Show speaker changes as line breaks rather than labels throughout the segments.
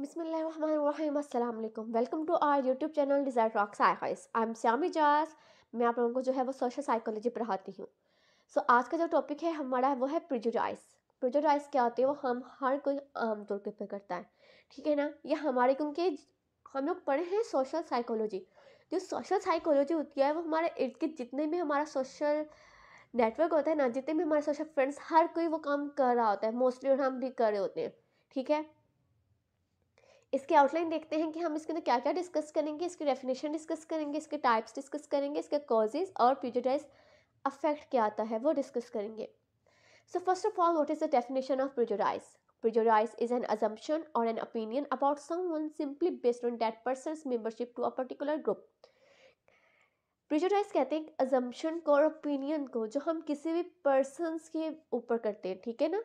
बिसमीम welcome to our YouTube channel desire rock psychics I am Shyami जास मैं आप लोगों को जो है वो सोशल साइकोलॉजी पढ़ाती हूँ सो so, आज का जो टॉपिक है हमारा वो है प्रिजोडाइस प्रिजोडाइस क्या होती है वो हम हर कोई आम तौर के ऊपर करता है ठीक है ना ये हमारे क्योंकि हम लोग पढ़े हैं सोशल साइकोलॉजी जो सोशल साइकोलॉजी होती है वो हमारे इर्द गिर्द जितने भी हमारा सोशल नेटवर्क होता है ना जितने भी हमारे सोशल फ्रेंड्स हर कोई वो काम कर रहा होता है मोस्टली हम भी कर रहे होते हैं ठीक है इसके आउटलाइन देखते हैं कि हम इसके अंदर क्या क्या डिस्कस करेंगे इसके डेफिनेशन डिस्कस करेंगे इसके टाइप्स डिस्कस करेंगे इसके कॉजेज और प्रिजोडाइज अफेक्ट क्या आता है वो डिस्कस करेंगे so first of all what is the definition of prejudice is an assumption or an opinion about someone simply based on that person membership to a particular group prejudice कहते हैं अजम्पन को और opinion को जो हम किसी भी persons के ऊपर करते हैं ठीक है ना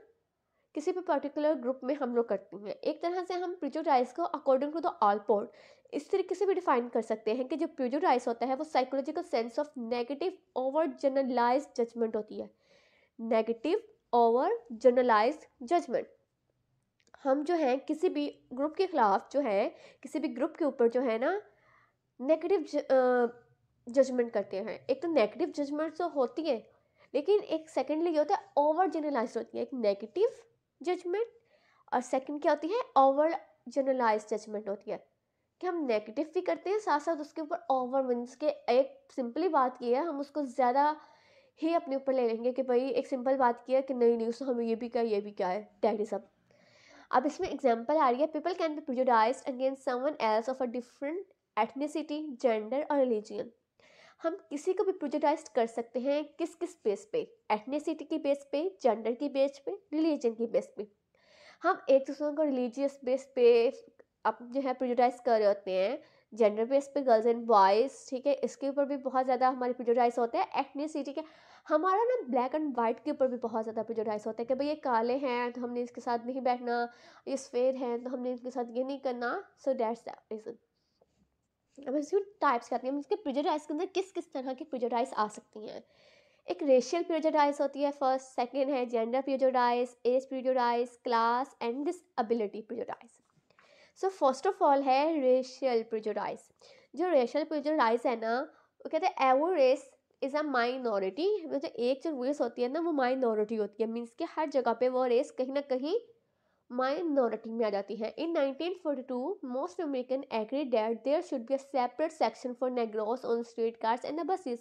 किसी भी पर्टिकुलर ग्रुप में हम लोग करती हैं एक तरह से हम प्रिजोराइज को according to the Allport इस तरीके से भी डिफाइन कर सकते हैं कि जो प्रिजो होता है वो psychological sense of negative overgeneralize judgement होती है नेगेटिव ओवर जनरलाइज जजमेंट हम जो हैं किसी भी ग्रुप के खिलाफ जो है किसी भी ग्रुप के ऊपर जो है ना नेगेटिव जजमेंट करते हैं एक तो नेगेटिव जजमेंट तो होती है लेकिन एक सेकेंडली ये होता है ओवर जनरलाइज होती है एक नेगेटिव जजमेंट और सेकंड क्या होती है ओवर जनरलाइज जजमेंट होती है कि हम नेगेटिव भी करते हैं साथ साथ उसके ऊपर ओवर मीन्स के एक सिंपली बात ये है हम उसको ज़्यादा ही अपने ऊपर ले लेंगे कि भाई एक सिंपल बात की है कि नहीं नहीं तो हमें ये भी क्या ये भी क्या है डैट इज़ अब इसमें एग्जाम्पल आ रही है people can be prejudiced against someone else of a different ethnicity gender और रिलीजियन हम किसी को भी प्रोजेक्टाइज कर सकते हैं किस किस बेस पे एथनीसिटी की बेस पे जेंडर की बेस पे रिलीजन की बेस पे हम एक दूसरे को रिलीजियस बेस पे आप जो है प्रोजेक्टाइज कर रहे होते हैं जेंडर बेस पे गर्ल्स एंड बॉयज़ ठीक है इसके ऊपर भी बहुत ज़्यादा हमारे प्रोजेक्टाइज होते हैं एथनीसिटी के हमारा ना ब्लैक एंड वाइट के ऊपर भी बहुत ज़्यादा प्रोजेक्टाइज होता है कि भाई ये काले हैं तो हमने इसके साथ नहीं बैठना ये सफ़ेद हैं तो हमने इनके साथ ये नहीं करना सो डैट्स रीज़न अब इसको टाइप्स कहते हैं इसके प्रिजोडाइज के अंदर किस किस तरह की प्रिजोडाइज आ सकती हैं एक रेशियल प्रिजोडाइज होती है फर्स्ट सेकेंड है gender prejudice age prejudice class and disability prejudice so first of all है रेशियल प्रिजोडाइज जो रेशियल प्रिजोडाइज है ना वो कहते हैं एवो रेस इज़ अ माइनॉरिटी मतलब एक जो रेस होती है ना वो माइनॉरिटी होती है मीन्स कि हर जगह पे वो रेस कहीं ना कहीं माइनॉरिटी में आ जाती है in 1942 most American agree that there should be a separate section for negroes on street cars and buses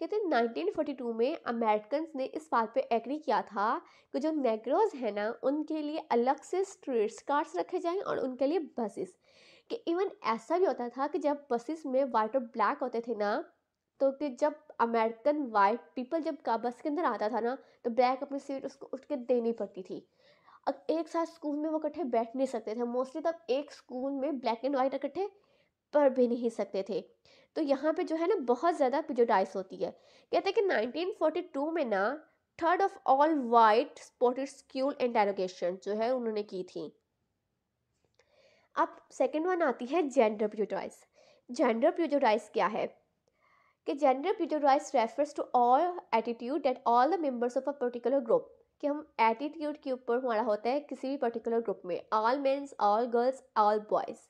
कहते हैं 1942 में अमेरिकन ने इस बात पे एग्री किया था कि जो नेग्रोज हैं ना उनके लिए अलग से स्ट्रीट कार्स रखे जाएं और उनके लिए बसेस कि इवन ऐसा भी होता था कि जब बसेस में वाइट और ब्लैक होते थे ना तो कि जब अमेरिकन वाइट पीपल जब बस के अंदर आता था ना तो ब्लैक अपनी सीट उसको उठ के देनी पड़ती थी एक साथ स्कूल में वो इकट्ठे बैठ नहीं सकते थे मोस्टली तब एक स्कूल में ब्लैक एंड वाइट इकट्ठे पढ़ भी नहीं सकते थे तो यहाँ पे जो है ना बहुत ज़्यादा पिजोडाइस होती है कहते हैं कि 1942 में ना third of all white supported school and derogation जो है उन्होंने की थी अब सेकेंड वन आती है जेंडर प्यूटराइज जेंडर प्यूटराइज क्या है कि जेंडर प्यूटराइज refers to all attitude that all the members of a particular group कि हम एटीट्यूड के ऊपर हमारा होता है किसी भी पर्टिकुलर ग्रुप में all mens all girls all boys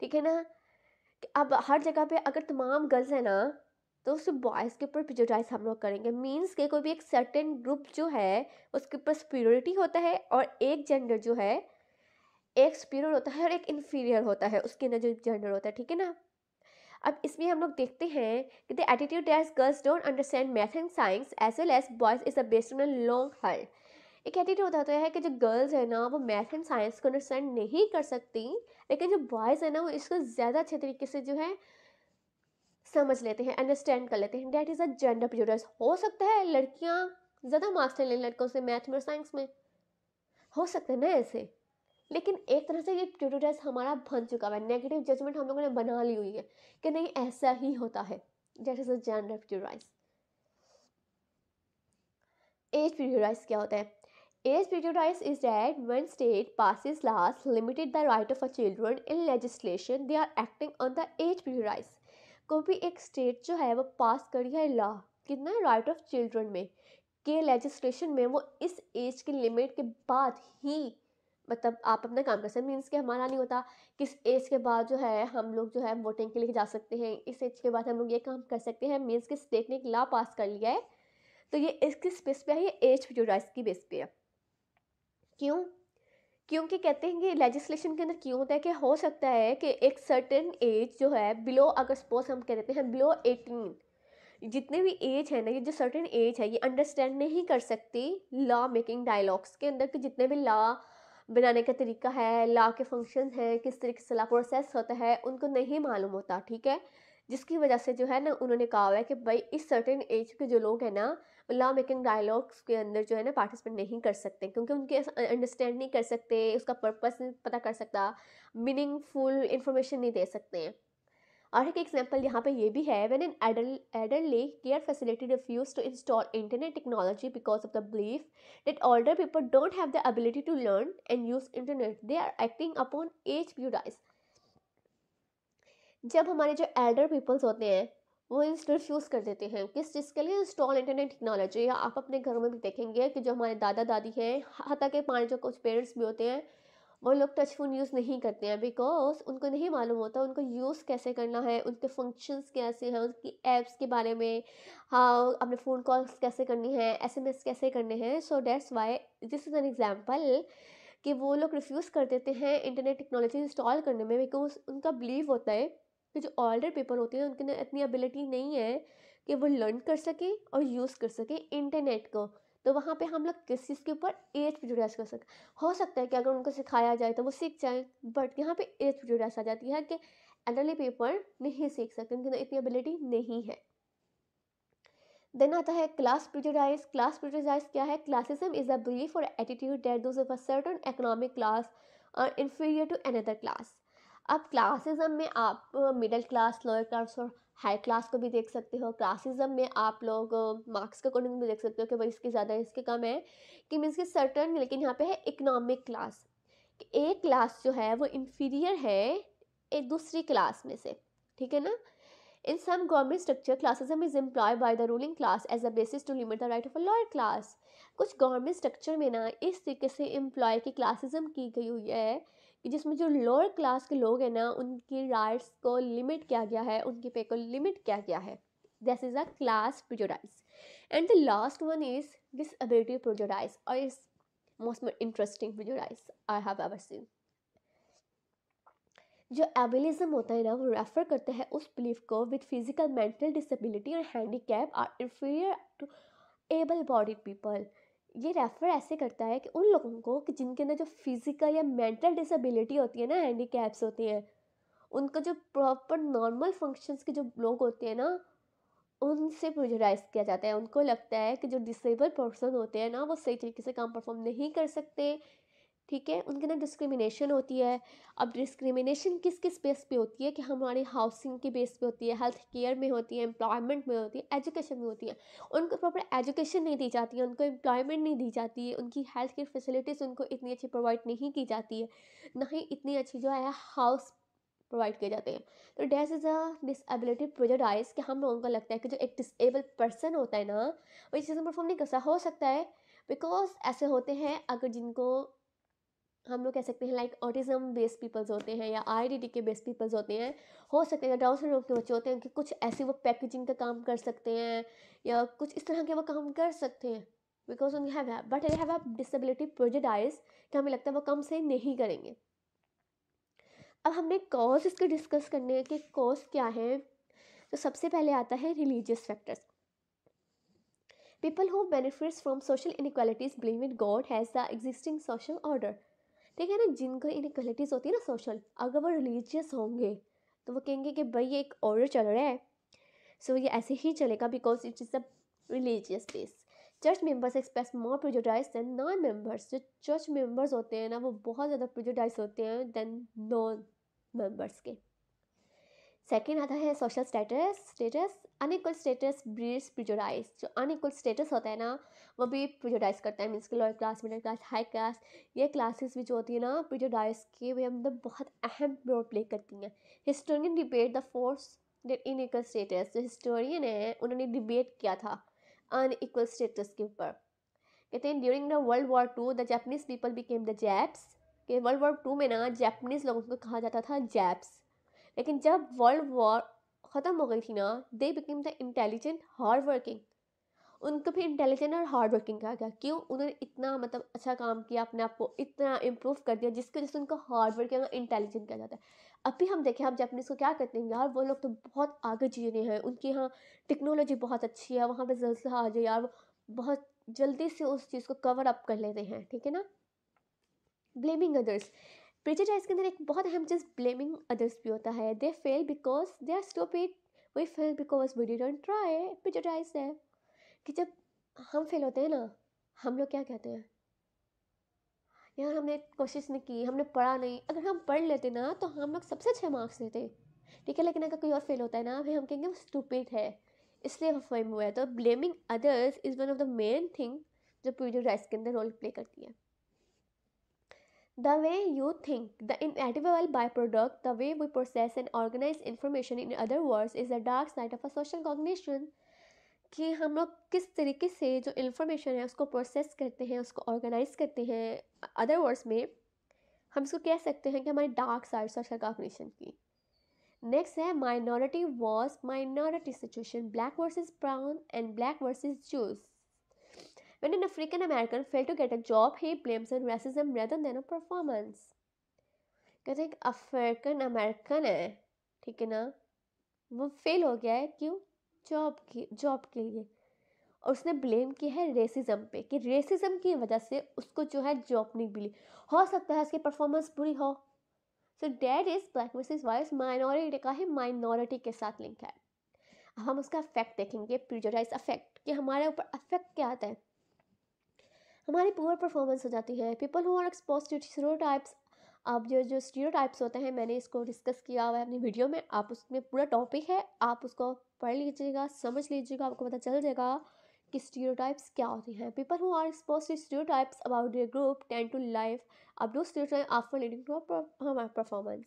ठीक है ना अब हर जगह पे अगर तमाम गर्ल्स हैं ना तो उस बॉयज़ के ऊपर पिजोटाइज हम लोग करेंगे मीन्स के कोई भी एक सर्टेन ग्रुप जो है उसके ऊपर सुपीरियरिटी होता है और एक जेंडर जो है एक सुपीरियर होता है और एक इन्फीरियर होता है उसके अंदर जो जेंडर होता है ठीक है ना अब इसमें हम लोग देखते हैं कि the attitude as girls don't understand math and science as well as boys is a best long held एक एटीट्यूड होता तो है कि जो गर्ल्स है ना वो मैथ एंड साइंस को अंडरस्टैंड नहीं कर सकती लेकिन जो बॉयज़ है ना वो इसको ज़्यादा अच्छे तरीके से जो है समझ लेते हैं अंडरस्टैंड कर लेते हैं that is a gender prejudice हो सकता है लड़कियाँ ज़्यादा मार्क्स ले लें लड़कों से मैथ में और साइंस में हो सकता है ना ऐसे लेकिन एक तरह से ये प्यूरस हमारा बन चुका है नेगेटिव जजमेंट हम लोगों ने बना ली हुई है कि नहीं ऐसा ही होता है that is a gender prejudice age prejudice क्या होता है Age prejudice is that one state passes laws limited the right of a children in legislation they are acting on the age prejudice. को भी एक स्टेट जो है वो पास करी है लॉ कितना राइट ऑफ चिल्ड्रन में के लेजिस्लेशन में वो इस एज की लिमिट के बाद ही मतलब आप अपना काम कर सकते मीन्स कि हमारा नहीं होता किस एज के बाद जो है हम लोग जो है वोटिंग के लिए जा सकते हैं इस एज के बाद हम लोग ये काम कर सकते हैं मीन्स कि स्टेट ने एक लॉ पास कर लिया है तो ये इसकी स्पेस पे है ये एज प्योराइज की बेस पे है क्यों क्योंकि कहते हैं कि लेजिस्लेशन के अंदर क्यों होता है कि हो सकता है कि एक सर्टेन एज जो है बिलो अगर सपोज हम कह देते हैं बिलो एटीन जितने भी एज है ना ये जो सर्टेन एज है ये अंडरस्टैंड नहीं कर सकती लॉ मेकिंग डायलॉग्स के अंदर के जितने भी लॉ बनाने का तरीका है लॉ के फंक्शन हैं किस तरीके से लॉ प्रोसेस होता है उनको नहीं मालूम होता ठीक है जिसकी वजह से जो है ना उन्होंने कहा हुआ है कि भाई इस सर्टेन एज के जो लोग हैं ना लॉ मेकिंग डायलॉग्स के अंदर जो है ना पार्टिसिपेट नहीं कर सकते क्योंकि उनके अंडरस्टैंड नहीं कर सकते उसका पर्पस नहीं पता कर सकता मीनिंगफुल इंफॉर्मेशन नहीं दे सकते हैं और एक एग्जाम्पल यहाँ पे ये भी है when an elderly care facility refuse to install internet technology because of the belief that older people don't have the ability to learn and use internet they are acting upon age prejudice जब हमारे जो Elder peoples होते हैं वो instant refuse कर देते हैं किस चीज़ के लिए इंस्टॉल इंटरनेट टेक्नोलॉजी आप अपने घरों में भी देखेंगे कि जो हमारे दादा दादी हैं हाथा के पाँच जो कुछ पेरेंट्स भी होते हैं वो लोग टच फ़ोन यूज़ नहीं करते हैं बिकॉज उनको नहीं मालूम होता उनको यूज़ कैसे करना है उनके फंक्शंस कैसे हैं उनकी एप्स के बारे में हाँ अपने फ़ोन कॉल्स कैसे करनी है एसएमएस कैसे करने हैं so that's why this is an example कि वो लोग रिफ्यूज़ कर देते हैं इंटरनेट टेक्नोलॉजी इंस्टॉल करने में बिकॉज उनका बिलीव होता है कि जो ऑलरेडी पीपल होते हैं उनके अंदर इतनी एबिलिटी नहीं है कि वो लर्न कर सकें और यूज़ कर सकें इंटरनेट को तो वहाँ पे हम लोग किस चीज़ के ऊपर एज पे जुड़ास कर सकते हो सकता है कि अगर उनको सिखाया जाए तो वो सीख जाए बट यहाँ पे एज पे जुड़ास आ जाती है कि एल्डरली पीपल नहीं सीख सकते उनके अंदर इतनी एबिलिटी नहीं है देन आता है क्लास प्रिजराइज क्लास प्रिजराइज क्या है classism is a belief or attitude that those of a certain economic class are inferior to another class अब क्लासिज़म में आप मिडिल क्लास लोअर क्लास और हाई क्लास को भी देख सकते हो क्लासिज़म में आप लोग मार्क्स के अकॉर्डिंग भी देख सकते हो कि भाई इसके ज़्यादा इसके कम है कि मीन्स की सर्टन लेकिन यहाँ पे है इकनॉमिक क्लास एक क्लास जो है वो इन्फीरियर है एक दूसरी क्लास में से ठीक है ना in some government structure classism is employed by the ruling class as a basis to limit the right of a lower class कुछ गवर्नमेंट स्ट्रक्चर में ना इस तरीके से एम्प्लॉय की क्लासिज्म की गई हुई है कि जिसमें जो लोअर क्लास के लोग हैं ना उनकी राइट्स को लिमिट किया गया है उनके पे को लिमिट किया गया है this is a class prejudice and the last one is disability prejudice और is most interesting prejudice I have ever seen जो एबिलिज्म होता है ना वो रेफर करता है उस बिलीफ को विद फिजिकल मेंटल डिसेबिलिटी और handicap are inferior to able bodied people ये रेफ़र ऐसे करता है कि उन लोगों को कि जिनके अंदर जो फिज़िकल या मेंटल डिसेबिलिटी होती है ना हैंडी होती हैं उनका जो प्रॉपर नॉर्मल फंक्शंस के जो लोग होते हैं ना उनसे प्रोजराइज किया जाता है उनको लगता है कि जो डिसेबल पर्सन होते हैं ना वो सही तरीके से काम परफॉर्म नहीं कर सकते ठीक है उनके अंदर डिस्क्रिमिनेशन होती है अब डिस्क्रिमिनेशन किस किस बेस पे होती है कि हमारे हाउसिंग के बेस पे होती है हेल्थ केयर में होती है एम्प्लॉयमेंट में होती है एजुकेशन में होती है उनको प्रॉपर एजुकेशन नहीं दी जाती है उनको एम्प्लॉयमेंट नहीं दी जाती है उनकी हेल्थ केयर फैसिलिटीज़ उनको इतनी अच्छी प्रोवाइड नहीं की जाती है ना ही इतनी अच्छी जो है हाउस प्रोवाइड किए जाते हैं तो डेज इज़ अ डिसबिलिटी आइज़ कि हम लोगों को लगता है कि जो एक डिसेबल पर्सन होता है ना वो इस चीज़ में परफॉर्म नहीं कर सकता हो सकता है बिकॉज ऐसे होते हैं अगर जिनको हम लोग कह सकते हैं लाइक ऑटिज़म बेस्ड पीपल्स होते हैं या आई के बेस्ड पीपल्स होते हैं हो सकते हैं डाउन सिंड्रोम के बच्चे होते हैं कि कुछ ऐसे वो पैकेजिंग का काम कर सकते हैं या कुछ इस तरह के वो काम कर सकते हैं बिकॉज उन have but I have disability project कि हमें लगता है वो कम से नहीं करेंगे अब हमने कॉज इसके डिस्कस करने के कि कॉज क्या है तो सबसे पहले आता है religious factors people who benefits from social inequalities believe in God has the existing social order ठीक है ना जिनका इनक्वलिटीज़ होती है ना सोशल अगर वो रिलीजियस होंगे तो वो कहेंगे कि भाई ये एक ऑर्डर चल रहा है सो ये ऐसे ही चलेगा because it is a religious place church members express more prejudice than non members जो चर्च मेंबर्स होते हैं ना वो बहुत ज़्यादा प्रोजोडाइज होते हैं दैन नॉन मेंबर्स के सेकेंड आता है social status status unequal status breeds prejudice जो अनइक्वल स्टेटस होता है ना वो भी प्रिजोडाइज करता है मीन्स के lower class middle class high class ये क्लासेस भी जो होती है ना प्रिजोडाइज के वे मतलब बहुत अहम रोल प्ले करती हैं historian debate the force in equal status जो हिस्टोरियन है उन्होंने डिबेट किया था अनइक्वल स्टेटस के ऊपर कहते हैं during the world war two the Japanese people became the Japs के वर्ल्ड वॉर टू में ना जैपनीज लोगों को कहा जाता था जैप्स लेकिन जब वर्ल्ड वॉर ख़त्म हो गई थी ना they became the intelligent hard working उनको भी इंटेलिजेंट और हार्ड वर्किंग कहा गया क्यों उन्होंने इतना मतलब अच्छा काम किया अपने आप को इतना इम्प्रूव कर दिया जिसकी वजह से उनको हार्ड वर्किंग और इंटेलिजेंट कहा जाता है अभी हम देखें हम जैपनीज़ को क्या करते हैं यार वो लोग तो बहुत आगे जी रहे हैं उनके यहाँ टेक्नोलॉजी बहुत अच्छी है वहाँ पर जल्दा आ जाए यार बहुत जल्दी से उस चीज़ को कवर अप कर लेते हैं ठीक है ना ब्लेमिंग अदर्स प्रेजेडाइज के अंदर एक बहुत अहम चीज़ ब्लेमिंग अदर्स भी होता है they fail because they are stupid we fail because we didn't try prejudice है कि जब हम फेल होते हैं ना हम लोग क्या कहते हैं यार हमने कोशिश नहीं की हमने पढ़ा नहीं अगर हम पढ़ लेते ना तो हम लोग सबसे अच्छे मार्क्स लेते ठीक है लेकिन अगर कोई और फेल होता है ना भाई हम कहेंगे वो स्टूपिड है इसलिए वो फेम हुआ है तो blaming others is one of the main thing जो प्रीजर के अंदर रोल प्ले करती है the you think the in the by product the way we process and organise information in other words is the dark side of a social cognition. कि हम लोग किस तरीके से जो इन्फॉर्मेशन है उसको प्रोसेस करते हैं उसको ऑर्गेनाइज करते हैं अदर वर्ड्स में हम इसको कह सकते हैं कि हमारी डार्क साइड सोशल कॉग्निशन की नेक्स्ट है minority was minority situation black versus brown and black versus Jews When an African American failed to get a job, he blames on racism rather than a performance. कहते हैं African American है ठीक है ना वो fail हो गया है क्यों जॉब की जॉब के लिए और उसने ब्लेम किया है रेसिज्म पे कि रेसिज्म की वजह से उसको जो है जॉब नहीं मिली हो सकता है उसकी परफॉर्मेंस बुरी हो so that is black versus vice minority का ही माइनॉरिटी के साथ लिंक है अब हम उसका इफेक्ट देखेंगे प्रिजोराइज अफेक्ट कि हमारे ऊपर अफेक्ट क्या आता है हमारी पुअर परफॉर्मेंस हो जाती है people who are expose to types आप जो जो स्टीरियोटाइप्स होते हैं मैंने इसको डिस्कस किया हुआ है अपनी वीडियो में आप उसमें पूरा टॉपिक है आप उसको पढ़ लीजिएगा समझ लीजिएगा आपको पता चल जाएगा कि टाइप्स क्या होती हैं people who are expose to types about their group tend to life अब दो स्टीरियोटाइप आफ्टर लीडिंग टू हमारा परफॉर्मेंस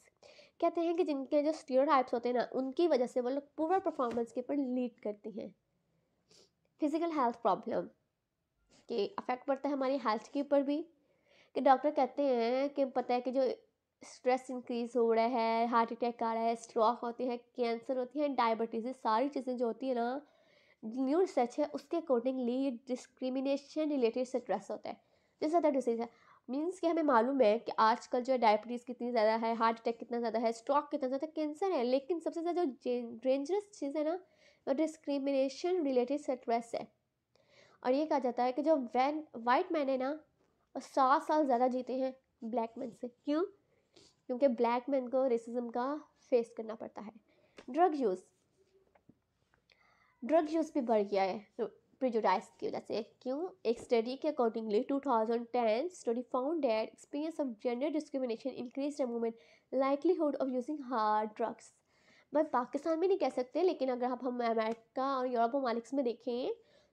कहते हैं कि जिनके जो स्टीरियोटाइप्स होते हैं ना उनकी वजह से वो लोग पूरा परफॉर्मेंस के ऊपर लीड करती हैं फिजिकल हेल्थ प्रॉब्लम कि अफेक्ट पड़ता है हमारी हेल्थ के ऊपर भी कि डॉक्टर कहते हैं कि पता है कि जो स्ट्रेस इंक्रीज़ हो रहा है हार्ट अटैक आ रहा है स्ट्रोक होते हैं कैंसर होती है डायबिटीज़ सारी चीज़ें जो होती है ना न्यू रिसर्च है उसके अकॉर्डिंगली ये डिस्क्रिमिनेशन रिलेटेड स्ट्रेस होता है जैसे ज़्यादा डिसीज़ है मीन्स कि हमें मालूम है कि आजकल जो है डायबिटीज़ कितनी ज़्यादा है हार्ट अटैक कितना ज़्यादा है स्ट्रोक कितना ज़्यादा कैंसर है लेकिन सबसे ज़्यादा जो डेंजरस चीज़ है ना वो डिस्क्रिमिनेशन रिलेटेड स्ट्रेस है और ये कहा जाता है कि जो वैन वाइट मैन है ना सौ साल ज़्यादा जीते हैं ब्लैक मैन से क्यों क्योंकि ब्लैक मैन को रेसिज्म का फेस करना पड़ता है ड्रग यूज़ ड्रग यूज़ भी बढ़ गया है प्रिजोडाइज तो की वजह से क्यों एक स्टडी के accordingly to ten study found that experience of gender discrimination increase the movement likelihood of using hard drugs भाई पाकिस्तान में नहीं कह सकते लेकिन अगर आप हम अमेरिका और यूरोप ममालिक्स में देखें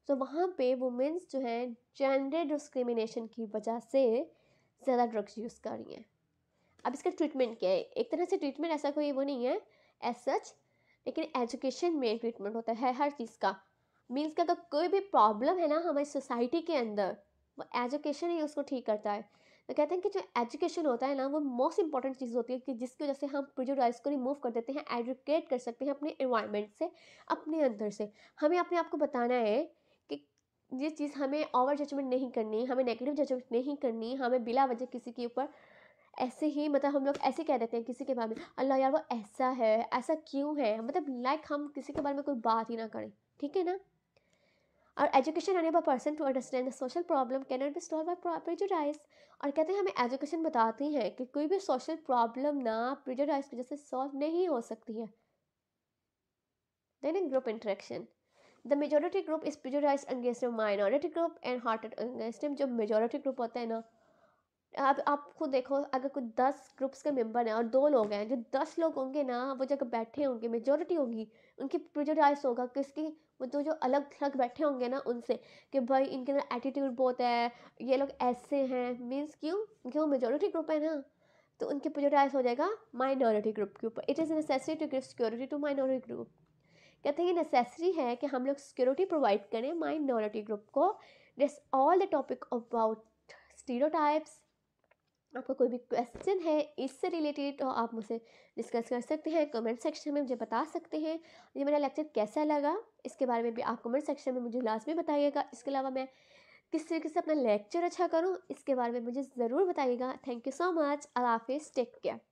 तो वहाँ पे वुमेंस जो है जेंडर डिस्क्रिमिनेशन की वजह से ज़्यादा ड्रग्स यूज़ कर रही हैं अब इसका ट्रीटमेंट क्या है एक तरह से ट्रीटमेंट ऐसा कोई वो नहीं है एज सच लेकिन एजुकेशन में ट्रीटमेंट होता है हर चीज़ का मीन्स का अगर तो कोई भी प्रॉब्लम है ना हमारी सोसाइटी के अंदर वो एजुकेशन ही उसको ठीक करता है तो कहते हैं कि जो एजुकेशन होता है ना वो मोस्ट इंपॉर्टेंट चीज़ होती है कि जिसकी वजह से हम प्रिजोडाइज को रिमूव कर देते हैं एजुकेट कर सकते हैं अपने इन्वायरमेंट से अपने अंदर से हमें अपने आप को बताना है ये चीज़ हमें ओवर जजमेंट नहीं करनी हमें नेगेटिव जजमेंट नहीं करनी हमें बिला वजह किसी के ऊपर ऐसे ही मतलब हम लोग ऐसे कह देते हैं किसी के बारे में अल्लाह यार वो ऐसा है ऐसा क्यों है मतलब लाइक हम किसी के बारे में कोई बात ही ना करें ठीक है ना और एजुकेशन पर person to understand the social problem can not be solve by और कहते हैं हमें एजुकेशन बताती है कि कोई भी सोशल प्रॉब्लम ना प्रेजुडाइज की वजह से सॉल्व नहीं हो सकती है then in group interaction the majority group is prejudiced against minority group and hatred against जो मेजोरिटी ग्रुप होता है ना अब आप खुद देखो अगर कुछ दस ग्रुप्स के मेंबर हैं और दो लोग हैं जो दस लोग होंगे ना वो जगह बैठे होंगे मेजोरिटी होगी उनकी प्रिजोराइज होगा किसकी वो जो तो जो अलग थलग बैठे होंगे ना उनसे कि भाई इनके अंदर एटीट्यूड बहुत है ये लोग ऐसे हैं मीन्स क्यों वो मेजोरिटी ग्रुप है ना तो उनके प्रिजोराइज हो जाएगा माइनॉरिटी ग्रुप के ऊपर it is necessary to give security to minority group कहते हैं कि नेसेसरी है कि हम लोग सिक्योरिटी प्रोवाइड करें माइनॉरिटी ग्रुप को this all the topic about stereotypes आपका कोई भी क्वेश्चन है इससे रिलेटेड तो आप मुझसे डिस्कस कर सकते हैं कमेंट सेक्शन में मुझे बता सकते हैं ये मेरा लेक्चर कैसा लगा इसके बारे में भी आप कमेंट सेक्शन में मुझे लाजमी बताइएगा इसके अलावा मैं किस तरीके से अपना लेक्चर अच्छा करूँ इसके बारे में मुझे ज़रूर बताइएगा थैंक यू सो मच अल्लाह हाफिज़ टेक केयर